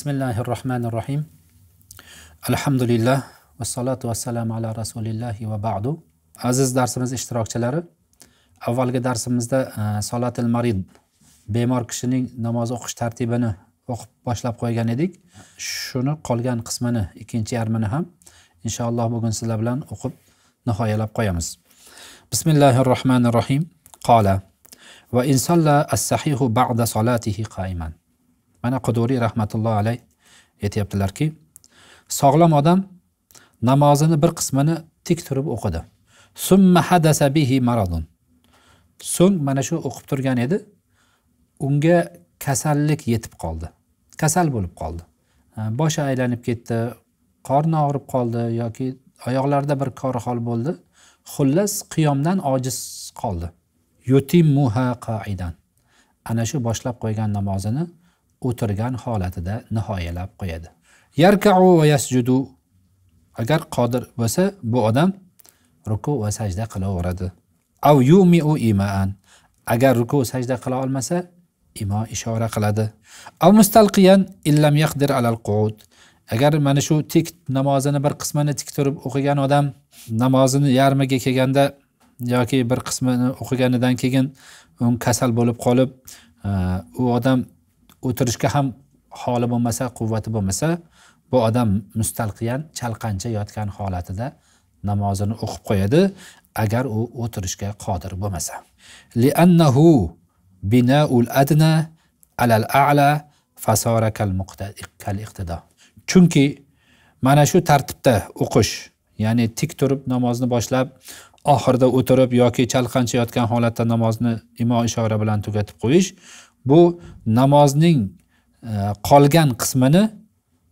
bismillahi rohmanir rohim Alhamdulillah va salatu va salam ala rasulillahi va ba'du. Aziz darsimiz ishtirokchilari, avvalgi darsimizda e, salatil marid bemor kishining namoz o'qish tartibini o'qib boshlab qo'ygan edik. Shuni qolgan qismini, ikkinchi yarmini ham inshaalloh bugun sizlar bilan o'qib nihoyalab qo'yamiz. bismillahi rohmanir rohim Qala va in assahihu as-sahihu ba'da salatihi qa'iman. mana quduriy rahmatulloh alay aytyaptilarki sog'lom odam namozini bir qismini tik turib o'qidi summa bihi maradun so'ng mana shu o'qib turgan edi unga kasallik yetib qoldi kasal bo'lib qoldi boshi aylanib ketdi qorni og'rib qoldi yoki oyoqlarida bir korihol bo'ldi xullas qiyomdan ojiz qoldi yutimmuha qaidan ana shu boshlab qo'ygan namozini o'tirgan holatida nihoyalab qo'yadi yarkau va yasjudu agar qodir bo'lsa bu odam ruku va sajda qilaveradi av yumiu imaan agar ruku sajda qila olmasa imo ishora qiladi av mustalqiyan illam yaqdir alal qud agar mana shu tik namozini bir qismini tik turib o'qigan odam namozini yarmiga kelganda yoki bir qismini o'qiganidan keyin u kasal bo'lib qolib e, u odam o'tirishga ham holi bo'lmasa quvvati bo'lmasa bu odam mustalqiyan chalqancha yotgan holatida namozini o'qib qo'yadi agar u o'tirishga qodir bo'lmasa liannahu binaul adna alal a'la fasora kal iqtido chunki mana shu tartibda o'qish ya'ni tik turib namozni boshlab oxirida o'tirib yoki chalqancha yotgan holatda namozni imo ishora bilan tugatib qo'yish bu namozning e, qolgan qismini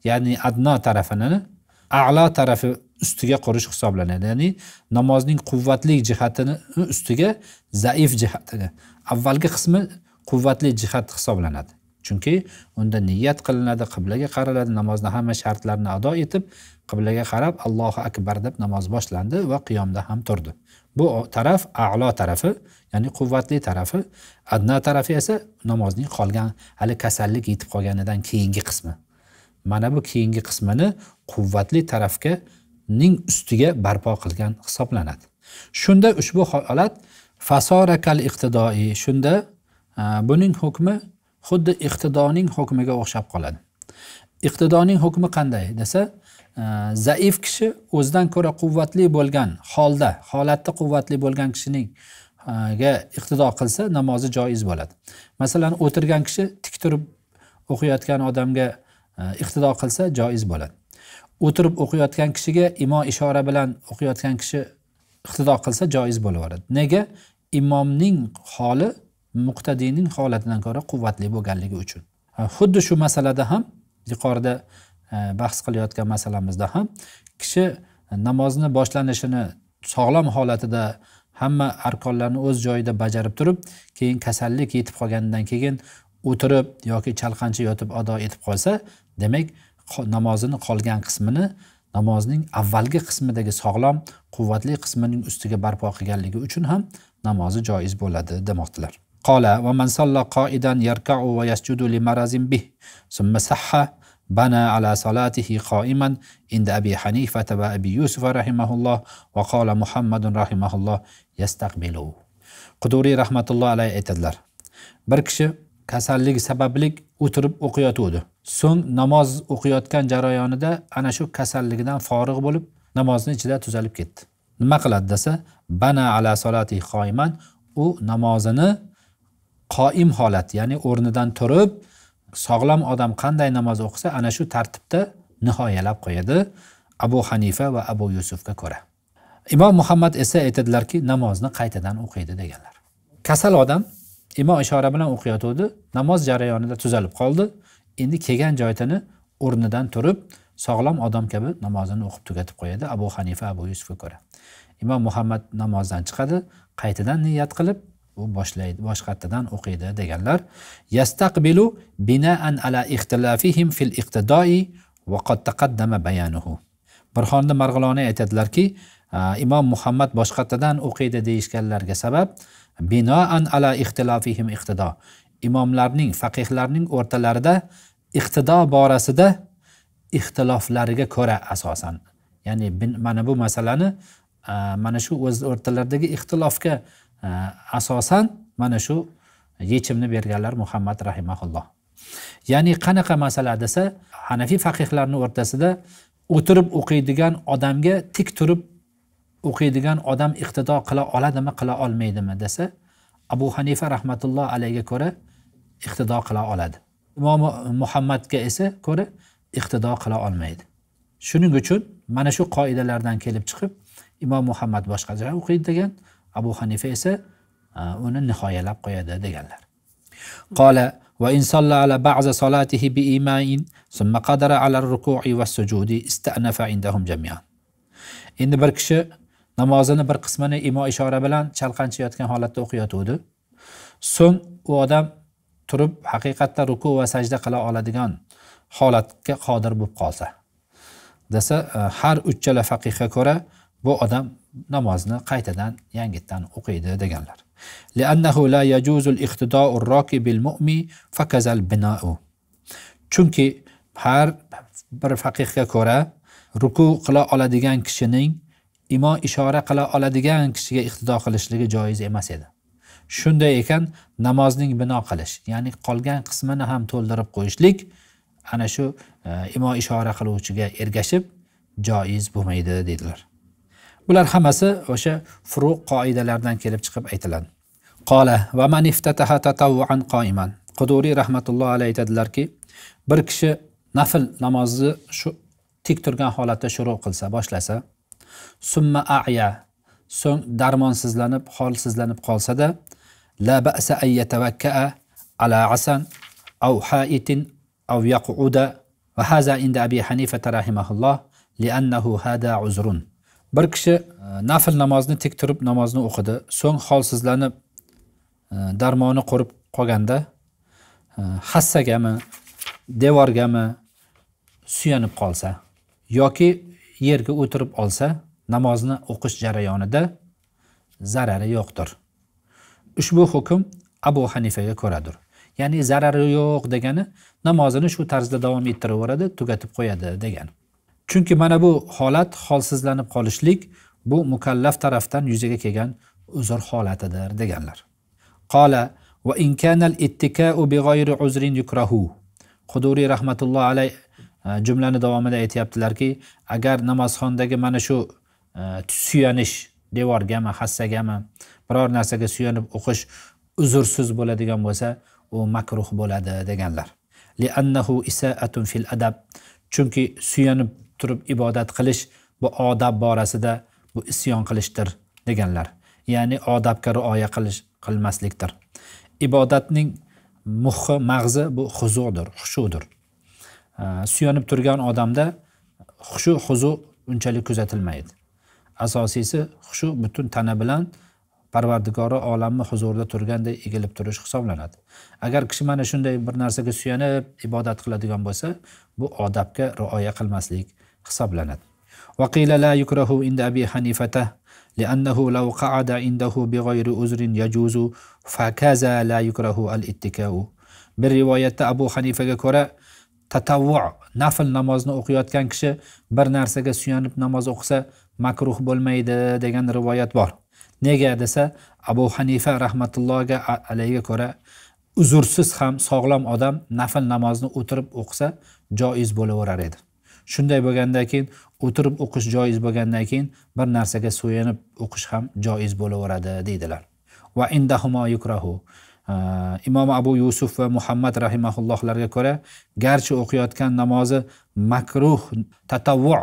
ya'ni adno tarafini a'lo tarafi ustiga qurish hisoblanadi ya'ni namozning quvvatli jihatini ustiga zaif jihatini avvalgi qismi quvvatli jihat hisoblanadi chunki unda niyat qilinadi qiblaga qaraladi namozni hamma shartlarini ado etib qiblaga qarab allohu akbar deb namoz boshlandi va qiyomda ham turdi bu taraf a'lo tarafi ya'ni quvvatli tarafi adna tarafi esa namozning qolgan hali kasallik yetib qolganidan keyingi qismi mana bu keyingi qismini quvvatli tarafga ning ustiga barpo qilgan hisoblanadi shunda ushbu holat fasorakal iqtidoi shunda buning hukmi xuddi iqtidoning hukmiga o'xshab qoladi iqtidoning hukmi qanday desa zaif kishi o'zidan ko'ra quvvatli bo'lgan holda holatda quvvatli bo'lgan kishining ga iqtido qilsa namozi joiz bo'ladi masalan o'tirgan kishi tik turib o'qiyotgan odamga e, iqtido qilsa joiz bo'ladi o'tirib o'qiyotgan kishiga imo ishora bilan o'qiyotgan kishi iqtido qilsa joiz bo'laveradi nega imomning holi muqtadiyning holatidan ko'ra quvvatli bo'lganligi uchun xuddi shu masalada ham yuqorida e, bahs qilayotgan masalamizda ham kishi namozni boshlanishini sog'lom holatida hamma arkonlarni o'z joyida bajarib turib keyin kasallik yetib qolganidan keyin o'tirib yoki chalqancha yotib ado etib qolsa demak namozini qolgan qismini namozning avvalgi qismidagi sog'lom quvvatli qismining ustiga barpo qilganligi uchun ham namozi joiz bo'ladi demoqdilar qola va man qoidan yarkau va yasjudu li marazim bih summa sahha بنى على صلاته قائما عند أبي حنيفة وأبي يوسف رحمه الله وقال محمد رحمه الله يستقبله quduriy rahmatulloh alayhi aytadilar bir kishi kasallik sababli o'tirib o'qiyotgandi so'ng namoz o'qiyotgan jarayonida ana shu kasalligidan forig' bo'lib namozni ichida tuzalib ketdi nima qiladi desa bana ala solati qoiman u namozini qoim holat ya'ni o'rnidan turib sog'lom odam qanday namoz o'qisa ana shu tartibda nihoyalab qo'yadi abu hanifa va abu yusufga ko'ra imom muhammad esa aytadilarki namozni qaytadan o'qiydi deganlar kasal odam imom ishora bilan o'qiyotgandi namoz jarayonida tuzalib qoldi endi kelgan joyini o'rnidan turib sog'lom odam kabi namozini o'qib tugatib qo'yadi abu hanifa abu yusufga ko'ra imom muhammad namozdan chiqadi qaytadan niyat qilib u boshlaydi boshqatdan o'qiydi deganlar yastaqbilu binaan ala ixtilafihim fil iqtidoi va qad taqaddama bayanuhu burxonda marg'iloniy aytadilarki imom muhammad boshqatdan o'qiydi deyishganlarga sabab binoan ala ixtilofihim iqtido imomlarning faqihlarning o'rtalarida iqtido borasida ixtiloflariga ko'ra asosan ya'ni bin, mana bu masalani mana shu o'z o'rtalaridagi ixtilofga asosan mana shu yechimni berganlar muhammad rahimaulloh ya'ni qanaqa masala desa hanafiy faqihlarni o'rtasida o'tirib o'qiydigan odamga tik turib o'qiydigan odam iqtido qila oladimi qila olmaydimi desa abu hanifa rahmatulloh alayhiga ko'ra iqtido qila oladi imom muhammadga esa ko'ra iqtido qila olmaydi shuning uchun mana shu qoidalardan kelib chiqib imom muhammad boshqacha o'qiydi degan abu hanifa esa uni nihoyalab qo'yadi deganlar qola va ba'za solatihi bi summa ala ruku'i va sujudi istanafa indahum jami'an endi bir kishi namozini bir qismini imo ishora bilan chalqanchayotgan holatda o'qiyotgandi so'ng u odam turib haqiqatda ruku va sajda qila oladigan holatga qodir bo'lib qolsa desa e, har uchchala faqihga ko'ra bu odam namozni qaytadan yangitdan o'qiydi deganlar. Li'annahu la yajuzul Chunki har bir faqihga ko'ra ruku qila oladigan kishining imo ishora qila oladigan kishiga iqtido qilishligi joiz emas edi. Shunday ekan namozning bino qilish, ya'ni qolgan qismini ham to'ldirib qo'yishlik ana shu e, imo ishora qiluvchiga ergashib joiz bo'lmaydi dedilar. bular hammasi o'sha furuq qoidalaridan kelib chiqib aytiladi qola va man iftataha tatavvuan qoiman quduriy rahmatulloh alayhi aytadilarki bir kishi nafl namozni shu tik turgan holatda shuru qilsa boshlasa summa aya so'ng darmonsizlanib holsizlanib qolsada la ba'sa an yatavakkaa ala asan av haitin av yaquda va haza inda abi hanifata rahimahulloh liannahu hada uzrun bir kishi e, nafl namozni tik turib namozni o'qidi so'ng holsizlanib e, darmoni qurib qolganda e, hassagami devorgami suyanib qolsa yoki yerga o'tirib olsa namozni o'qish jarayonida zarari yo'qdir ushbu hukm abu hanifaga ko'radir ya'ni zarari yo'q degani namozini shu tarzda davom ettiraveradi tugatib qo'yadi degani chunki mana bu holat holsizlanib qolishlik bu mukallaf tarafdan yuzaga kelgan uzr holatidir deganlar qola va inkanal ittikau big'oyri uzrin yukrahu quduriy rahmatulloh alayh e, jumlani davomida aytyaptilarki agar namozxondagi mana shu e, suyanish devorgami hassagami biror narsaga suyanib o'qish uzrsiz bo'ladigan bo'lsa u makruh bo'ladi deganlar annahu isaatun fil adab chunki suyanib turib ibodat qilish bu odob borasida bu isyon qilishdir deganlar ya'ni odobga rioya qilish qilmaslikdir ibodatning muhi mag'zi bu huzudir xushudir suyanib turgan odamda xushu huzu unchalik kuzatilmaydi asosiysi xushu butun tana bilan parvardigori olamni huzurida turganday egilib turish hisoblanadi agar kishi mana shunday bir narsaga suyanib ibodat qiladigan bo'lsa bu odobga rioya qilmaslik hisoblanadi وقيل لا يكره عند أبي حنيفة لأنه لو قعد عنده بغير عذر يجوز فكذا لا يكره الاتكاء bir rivoyatda abu hanifaga ko'ra tatavvu nafl namozni o'qiyotgan kishi bir narsaga suyanib namoz o'qisa makruh bo'lmaydi degan rivoyat bor nega desa abu hanifa rahmatullohga alayhiga ko'ra uzursiz ham sog'lom odam nafl namozni o'tirib o'qisa joiz bo'laverar edi shunday bo'lgandan keyin o'tirib o'qish joiz bo'lgandan keyin bir narsaga suyanib o'qish ham joiz bo'laveradi deydilar va indahumo yukrahu imom abu yusuf va muhammad rahimaullohlarga ko'ra garchi o'qiyotgan namozi makruh tatavvu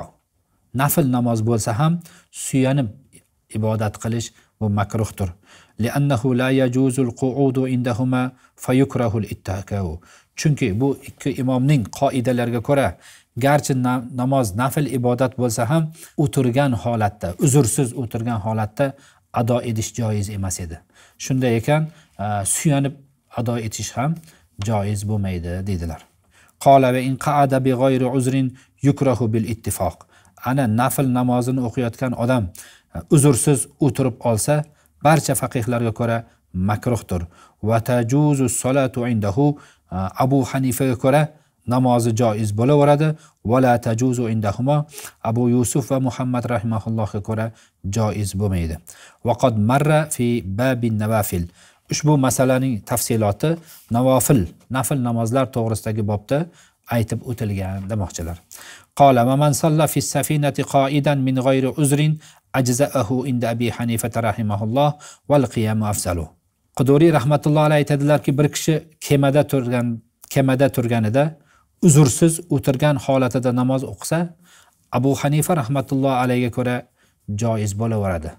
nafl namoz bo'lsa ham suyanib ibodat qilish bu makruhdir chunki bu ikki imomning qoidalariga ko'ra garchi namoz nafl ibodat bo'lsa ham o'tirgan holatda uzrsiz o'tirgan holatda ado etish joiz emas edi shunday ekan e, suyanib ado etish ham joiz bo'lmaydi deydilar in qaada bi uzrin yukrahu bil ittifoq ana nafl namozini o'qiyotgan odam e, uzrsiz o'tirib olsa barcha faqihlarga ko'ra makruhdir va tajuzu solatu indahu abu hanifaga ko'ra namozi joiz bo'laveradi vala tajuzu indahuma abu yusuf va muhammad rahimaullohga ko'ra joiz bo'lmaydi vaqod marra fi babi navafil ushbu masalaning tafsiloti navofil nafl namozlar to'g'risidagi bobda aytib o'tilgan demoqchilar qola vaman salla fi safinati qoidan min g'ayri uzrin ajzaahu inda abi hanifa rahimahulloh val qiyamu afzalu qudoriy rahmatulloh alayhi aytadilarki bir kishi kemada turgan kemada turganida uzursiz o'tirgan holatida namoz o'qisa abu hanifa rahmatulloh alayhiga ko'ra joiz bo'laveradi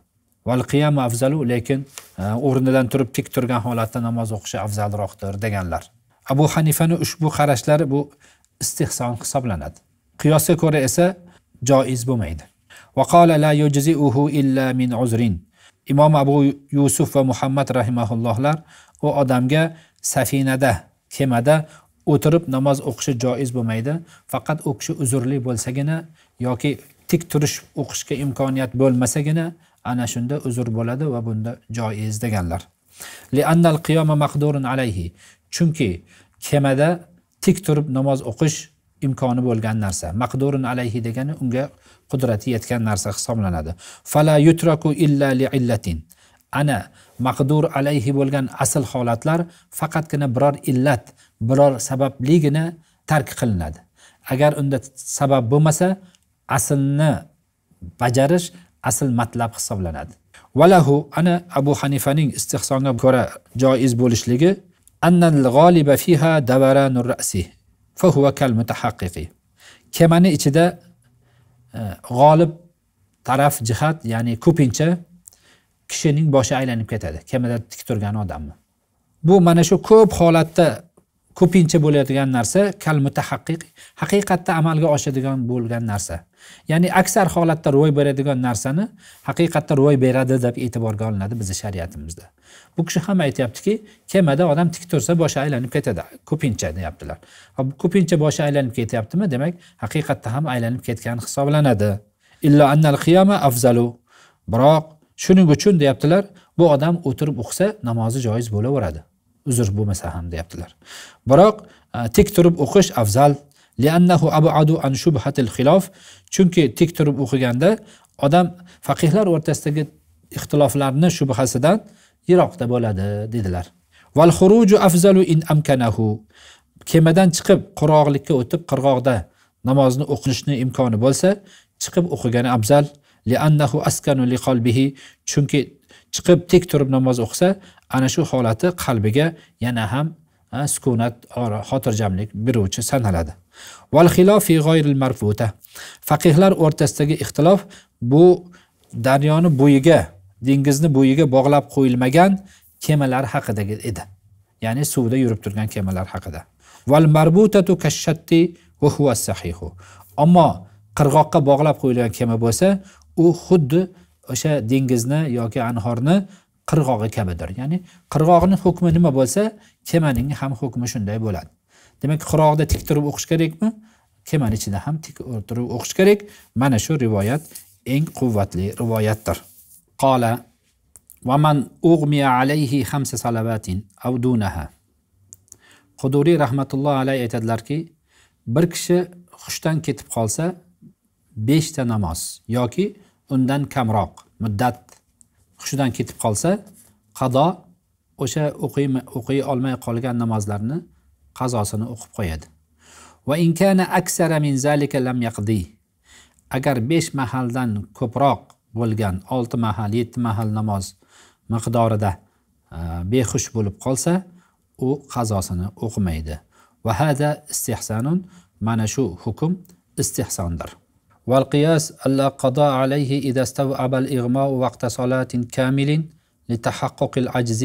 valqiyam afzalu lekin e, o'rnidan turib tik turgan holatda namoz o'qishi afzalroqdir deganlar abu hanifani ushbu qarashlari bu istehson hisoblanadi qiyosga ko'ra esa joiz bo'lmaydi qala la يجزئه illa min uzrin imom abu yusuf va muhammad rahimaullohlar u odamga safinada kemada o'tirib namoz o'qishi joiz bo'lmaydi faqat u kishi uzrli bo'lsagina yoki tik turish o'qishga imkoniyat bo'lmasagina ana shunda uzr bo'ladi va bunda joiz deganlar chunki kemada tik turib namoz o'qish imkoni bo'lgan narsa maqdurun alayhi degani unga qudrati yetgan narsa hisoblanadi fala yutraku illa li illatin ana maqdur alayhi bo'lgan asl holatlar faqatgina biror illat biror sababligina tark qilinadi agar unda sabab bo'lmasa aslni bajarish asl matlab hisoblanadi valahu ana abu hanifaning istehsonga ko'ra joiz bo'lishligi annal g'oliba fiha davaranur rasih fahuva kal kemani ichida g'olib taraf jihat ya'ni ko'pincha kishining boshi aylanib ketadi kemada tik turgan odamni bu mana shu ko'p holatda ko'pincha bo'ladigan narsa kal mutahaqqiq haqiqatda amalga oshadigan bo'lgan narsa ya'ni aksar holatda ro'y beradigan narsani haqiqatda ro'y beradi deb e'tiborga olinadi bizni shariatimizda bu kishi ham aytyaptiki kemada odam tik tursa boshi aylanib ketadi ko'pincha deyaptilar ko'pincha boshi aylanib ketyaptimi demak haqiqatda ham aylanib ketgan hisoblanadi illo annal qiyoma afzalu biroq shuning uchun deyaptilar bu odam o'tirib o'qisa namozi joiz bo'laveradi uzr bo'lmasa ham deyaptilar biroq e, tik turib o'qish afzal liannahu abadu an shubhatil xilof chunki tik turib o'qiganda odam faqihlar o'rtasidagi ixtiloflarni shubhasidan yiroqda bo'ladi dedilar val xuruju afzalu in amkanahu kemadan chiqib qurg'oqlikka o'tib qirg'oqda namozni o'qishni imkoni bo'lsa chiqib o'qigani afzal liannahu askanu li qalbihi chunki chiqib tik turib namoz o'qisa ana shu holati qalbiga yana ham sukunat xotirjamlik beruvchi sanaladi Val xilofi g'oyril marfuta. Faqihlar o'rtasidagi ixtilof bu daryoni bo'yiga, dengizni bo'yiga bog'lab qo'yilmagan kemalar haqidagi edi. Ya'ni suvda yurib turgan kemalar haqida. Val marbutatu kashatti va huwa sahihu. Ammo qirg'oqqa bog'lab qo'yilgan kema bo'lsa, u xuddi o'sha dengizni yoki anhorni qirg'og'i kabidir. Ya'ni qirg'oqning hukmi nima bo'lsa, kemaning ham hukmi shunday bo'ladi. demak qirog'da tik turib o'qish kerakmi kemani ichida ham tik turib o'qish kerak mana shu rivoyat eng quvvatli rivoyatdir qola vaman alayhi hamsa salavatin avdunaha quduriy rahmatulloh alayhi aytadilarki bir kishi hushdan ketib qolsa beshta namoz yoki undan kamroq muddat hushidan ketib qolsa qado o'sha o'qiy olmay qolgan namozlarni qazosini o'qib qo'yadi va inkana aksara min zalika lam yaqdi agar 5 mahaldan ko'proq bo'lgan 6 mahal 7 mahal namoz miqdorida behush bo'lib qolsa u qazosini o'qimaydi va hada istihsonun mana shu hukm istihsondir والقياس ألا قضاء عليه إذا استوعب الإغماء وقت صلاة كامل لتحقق العجز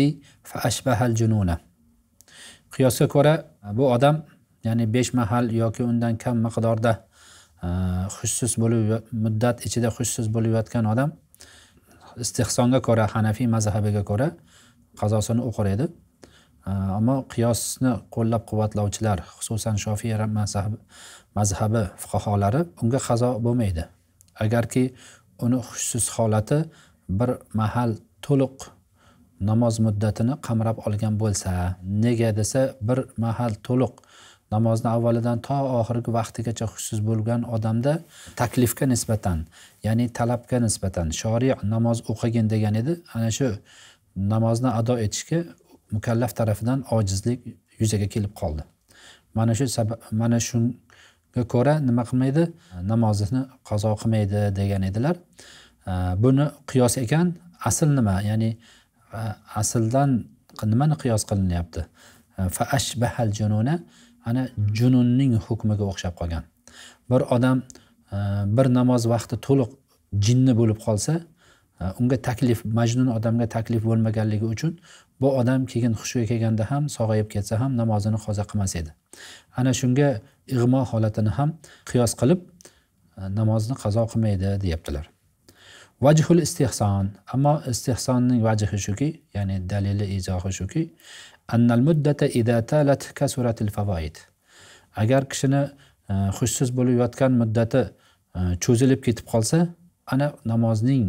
فأشبه الجنون qiyosga ko'ra bu odam ya'ni besh mahal yoki undan kam miqdorda hushsiz e, bo'lib muddat ichida hushsiz bo'lib yotgan odam istehsonga ko'ra hanafiy mazhabiga ko'ra qazosini o'qiradi e, ammo qiyosni qo'llab quvvatlovchilar xususan shofiy mazhab mazhabi fuqaholari unga qazo bo'lmaydi agarki uni hushsiz holati bir mahal to'liq namoz muddatini qamrab olgan bo'lsa nega desa bir mahal to'liq namozni avvalidan to oxirgi vaqtigacha hushsiz bo'lgan odamda taklifga nisbatan ya'ni talabga nisbatan shoriy namoz o'qigin degan edi ana shu namozni ado etishga mukallaf tarafidan ojizlik yuzaga kelib qoldi mana shu mana shunga ko'ra nima qilmaydi namozini qazo qilmaydi degan edilar buni qiyos ekan asl nima ya'ni Э, asldan nimani qiyos qilinyapti э, fa ashbahal jununa ana jununning hukmiga o'xshab qolgan bir odam e, bir namoz vaqti to'liq jinni bo'lib qolsa e, unga taklif majnun odamga taklif bo'lmaganligi uchun bu odam keyin hushiga kelganda ham sog'ayib ketsa ham namozini qoza qilmas edi ana shunga ig'mo holatini ham qiyos qilib e, namozni qazo qilmaydi deyaptilar vajhul istihson ammo istihsonning vajhi shuki ya'ni dalili izohi shuki annal muddata ida talat kasuratil favoid agar kishini e, xushsiz bo'lib yotgan muddati e, cho'zilib ketib qolsa ana namozning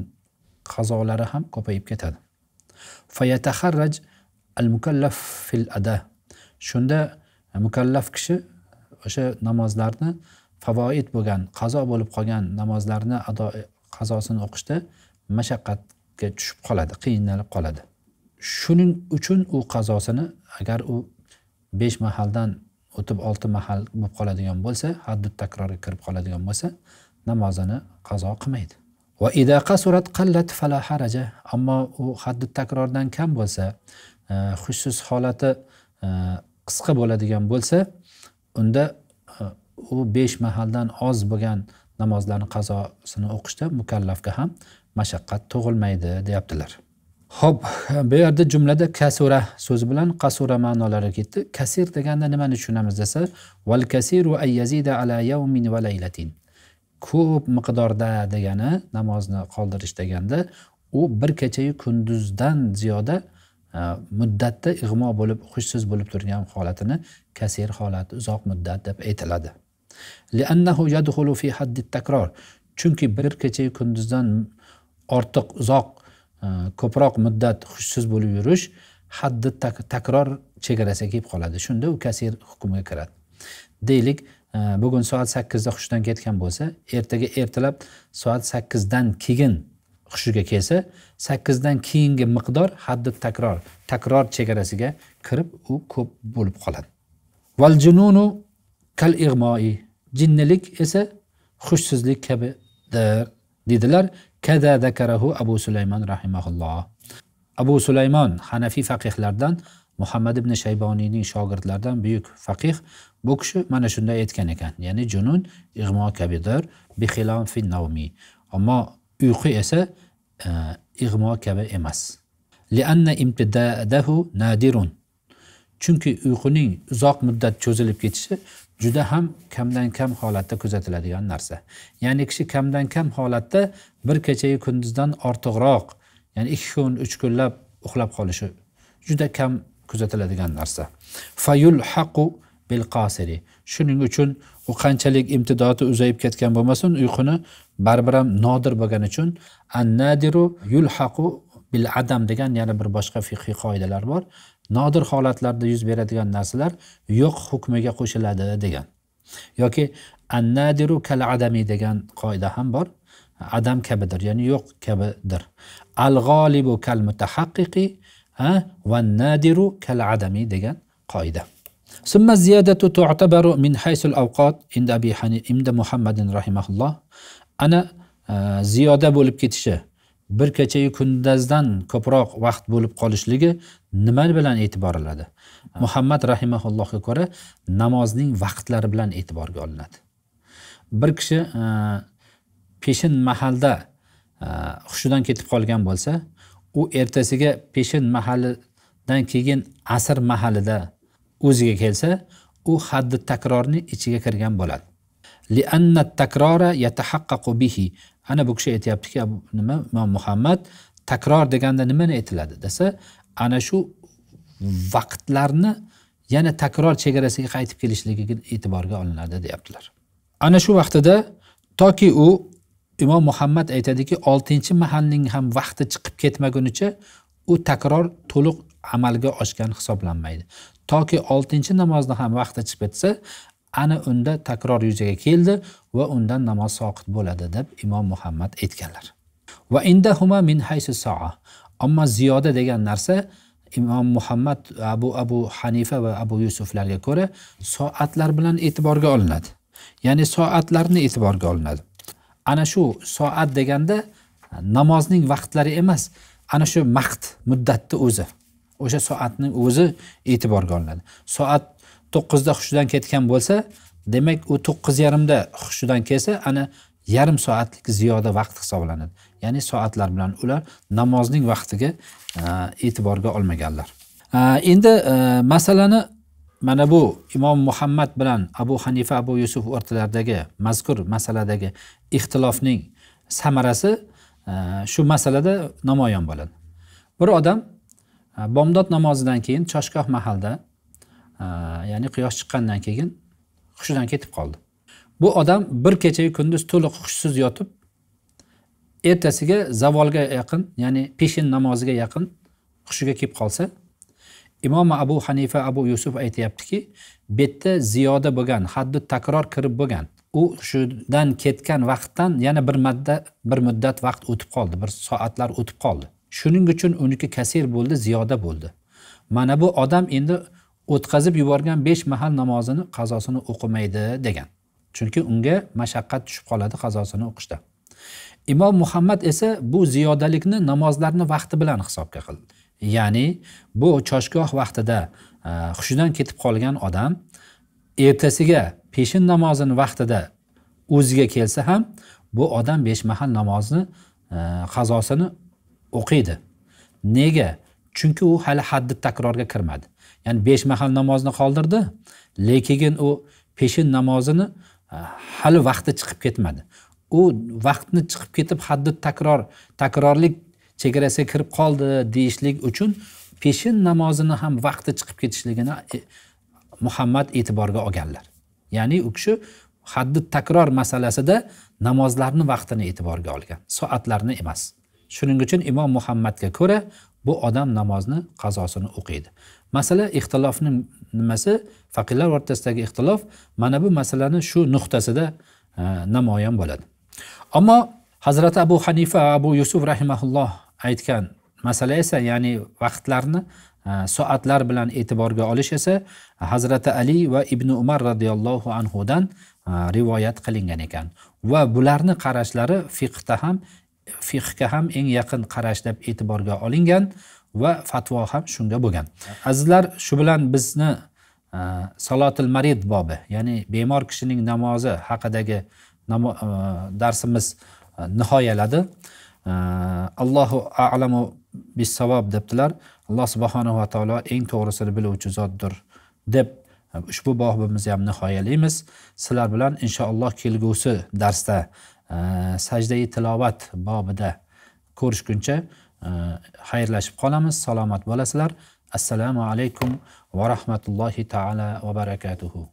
qazolari ham ko'payib ketadi fayataharraj al mukallaf fil ada shunda mukallaf kishi o'sha namozlarni favoid bo'lgan qazo bo'lib qolgan namozlarni ado qazosini o'qishda mashaqqatga tushib qoladi qiynalib qoladi shuning uchun u qazosini agar u besh mahaldan o'tib olti mahal bo'lib qoladigan bo'lsa haddu takrorga kirib qoladigan bo'lsa namozini qazo qilmaydi va ida surat qallat fala haraja ammo u haddi takrordan kam bo'lsa hushsiz e, holati e, qisqa bo'ladigan bo'lsa unda e, u besh mahaldan oz bo'lgan namozlarni qazosini o'qishda mukallafga ham mashaqqat tug'ilmaydi deyaptilar ho'p bu yerda jumlada kasura so'zi bilan qasura ma'nolari ketdi kasir deganda nimani tushunamiz desa val kasiru ayyazida ala yawmin va laylatin ko'p miqdorda degani namozni qoldirish deganda u bir kechayu kunduzdan ziyoda e, muddatda ig'mo bo'lib hushsiz bo'lib turgan holatini kasir holati uzoq muddat deb aytiladi fi takror chunki bir kechayu kunduzdan ortiq uzoq ko'proq muddat hushsiz bo'lib yurish haddi takror chegarasiga kelib qoladi shunda u kasir hukmiga kiradi deylik bugun soat sakkizda hushdan ketgan bo'lsa ertaga ertalab soat sakkizdan keyin hushiga kelsa sakkizdan keyingi miqdor haddi takror takror chegarasiga kirib u ko'p bo'lib qoladi val jununu kal ig'moi jinnilik esa xushsizlik kabidir dedilar kada zakarahu abu sulaymon rahimaulloh abu sulaymon hanafiy faqihlardan muhammad ibn shayboniyning shogirdlaridan buyuk faqih bu kishi mana shunday aytgan ekan ya'ni junun ig'mo kabidir bixilon fi navmi ammo uyqu esa e, ig'mo kabi emas nadirun chunki uyquning uzoq muddat cho'zilib ketishi juda ham kamdan kam holatda kuzatiladigan narsa ya'ni kishi kamdan kam holatda bir kechayu kunduzdan ortiqroq ya'ni ikki kun uch kunlab uxlab qolishi juda kam kuzatiladigan narsa fayul haqu bil qasiri shuning uchun u qanchalik imtidoti uzayib ketgan bo'lmasin uyquni baribir ham nodir bo'lgani uchun an nadiru haqu bil adam degan yana bir boshqa fiqhiy qoidalar bor nodir holatlarda yuz beradigan narsalar yo'q hukmiga qo'shiladi degan yoki annadiru kal adami degan qoida ham bor adam kabidir ya'ni yo'q kabidir al g'olibu kal mutahaqqiqi va nadiru kal adami degan qoida ثم الزيادة تعتبر من حيث الأوقات عند أبي حنيفة عند محمد رحمه الله أنا ziyoda bo'lib ketishi bir kechayu kunduzdan ko'proq vaqt bo'lib qolishligi nima bilan e'tibor oladi muhammad rahimaullohga ko'ra namozning vaqtlari bilan e'tiborga olinadi bir kishi e, peshin mahalda e, hushidan ketib qolgan bo'lsa u ertasiga peshin mahalidan keyin asr mahalida o'ziga kelsa u haddi takrorni ichiga kirgan bo'ladi lianna takrora yatahaqqaqu bihi ana bu kishi aytyaptiki nima imom muhammad takror deganda nimani aytiladi desa ana shu vaqtlarni yana takror chegarasiga qaytib kelishligiga e'tiborga olinadi deyaptilar ana shu vaqtida toki u imom muhammad aytadiki oltinchi mahalning ham vaqti chiqib ketmagunicha u takror to'liq amalga oshgan hisoblanmaydi toki oltinchi namozni ham vaqti chiqib ketsa ana unda takror yuzaga keldi va undan namoz soqit bo'ladi deb imom muhammad aytganlar va indahuma min haysi soa ammo ziyoda degan narsa imom muhammad abu abu hanifa va abu yusuflarga ko'ra soatlar bilan e'tiborga olinadi ya'ni soatlarni e'tiborga olinadi ana shu soat deganda namozning vaqtlari emas ana shu maqt muddatni o'zi o'sha soatning o'zi e'tiborga olinadi soat to'qqizda hushidan ketgan bo'lsa demak u to'qqiz yarimda hushidan kelsa ana yarim soatlik ziyoda vaqt hisoblanadi ya'ni soatlar bilan ular namozning vaqtiga e, e'tiborga olmaganlar e, endi e, masalani mana bu imom muhammad bilan abu hanifa abu yusuf o'rtalaridagi mazkur masaladagi ixtilofning samarasi shu masalada namoyon bo'ladi bir odam bomdod namozidan keyin choshgoh mahalda ya'ni quyosh chiqqandan keyin hushidan ketib qoldi bu odam bir kechayu kunduz to'liq hushsiz yotib ertasiga zavolga yaqin ya'ni peshin namoziga yaqin hushiga kelib qolsa imom abu hanifa abu yusuf aytyaptiki betda ziyoda bo'lgan haddi takror kirib bo'lgan u hushidan ketgan vaqtdan yana bir madda bir muddat vaqt o'tib qoldi bir soatlar o'tib qoldi shuning uchun uniki kasir bo'ldi ziyoda bo'ldi mana bu odam endi o'tkazib yuborgan besh mahal namozini qazosini o'qimaydi degan chunki unga mashaqqat tushib qoladi qazosini o'qishda imom muhammad esa bu ziyodalikni namozlarni vaqti bilan hisobga qildi ya'ni bu choshgoh vaqtida e, hushidan ketib qolgan odam ertasiga peshin namozini vaqtida o'ziga kelsa ham bu odam besh mahal namozni e, qazosini o'qiydi nega chunki u hali haddi takrorga kirmadi ya'ni besh mahal namozni qoldirdi lekin u peshin namozini e, hali vaqti chiqib ketmadi u vaqtni chiqib ketib haddi takror takrorlik chegarasiga kirib qoldi deyishlik uchun peshin namozini ham vaqti chiqib ketishligini e, muhammad e'tiborga olganlar ya'ni u kishi haddi takror masalasida namozlarni vaqtini e'tiborga olgan soatlarni emas shuning uchun imom muhammadga ko'ra bu odam namozni qazosini o'qiydi masala ixtilofni nimasi faqirlar o'rtasidagi ixtilof mana bu masalani shu nuqtasida e, namoyon bo'ladi ammo hazrati abu hanifa abu yusuf rahimaulloh aytgan masala esa ya'ni vaqtlarni e, soatlar bilan e'tiborga olish esa hazrati ali va ibn umar roziyallohu anhudan e, rivoyat qilingan ekan va bularni qarashlari fiqda ham fiqhga ham eng yaqin qarash deb e'tiborga olingan va fatvo ham shunga bo'lgan azizlar shu bilan bizni e, salotil marid bobi ya'ni bemor kishining namozi haqidagi namo, e, darsimiz e, nihoyaladi allohu alamu bisavob debdilar alloh va taolo eng to'g'risini biluvchi zotdir deb ushbu bobimizni ham nihoyalaymiz sizlar bilan inshaalloh kelgusi darsda sajdai tilovat bobida ko'rishguncha xayrlashib qolamiz salomat bo'lasizlar assalomu alaykum va rahmatullohi taala va barakatuhu